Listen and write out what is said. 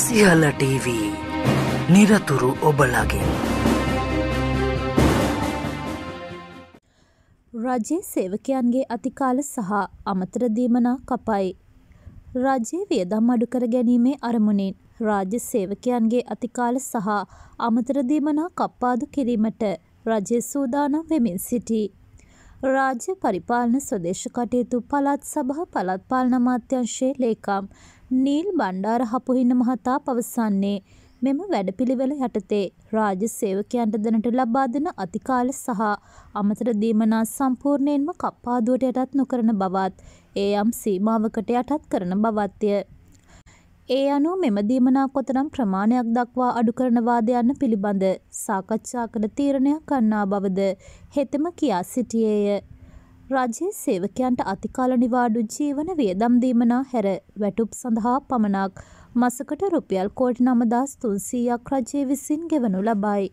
සියල TV නිරතුරු ඔබලගෙන් රජයේ සේවකයන්ගේ අතිකාල සහ අමතර දීමනා කපයි. රජයේ වියදම් අඩු කර ගැනීමේ අරමුණින් රාජ්‍ය සේවකයන්ගේ අතිකාල සහ අමතර දීමනා කප්පාදු කිරීමට රජය සූදානම් වෙමින් සිටී. රාජ්‍ය පරිපාලන ස්වදේශ කටයුතු පළාත් සභහ පළත්පාලන මාත්‍යංශයේ ලේකම් නීල් බණ්ඩාරහපුහින්න මහතා පවසන්නේ මෙම වැඩපිළිවෙල යටතේ රාජ්‍ය සේවකයන්ට දැනට ලබා දෙන අතිකාල සහ අමතර දීමනා සම්පූර්ණයෙන්ම කප්පාදුවට යටත් නොකරන බවත් ඒ යම් සීමාවකට යටත් කරන බවත්ය. ඒ අනුව මෙම දීමනා කොතරම් ප්‍රමාණයක් දක්වා අඩු කරනවාද යන්න පිළිබඳ සාකච්ඡා කළ තීරණයක් ගන්නා බවද හෙතෙම කියා සිටියේය. රජයේ සේවකයන්ට අතිකාල නිවාඩු ජීවන වියදම් දීමනා හැර වැටුප් සඳහා පමණක් මසකට රුපියල් කෝටි 9300ක් රජය විසින් ගෙවනු ලබයි.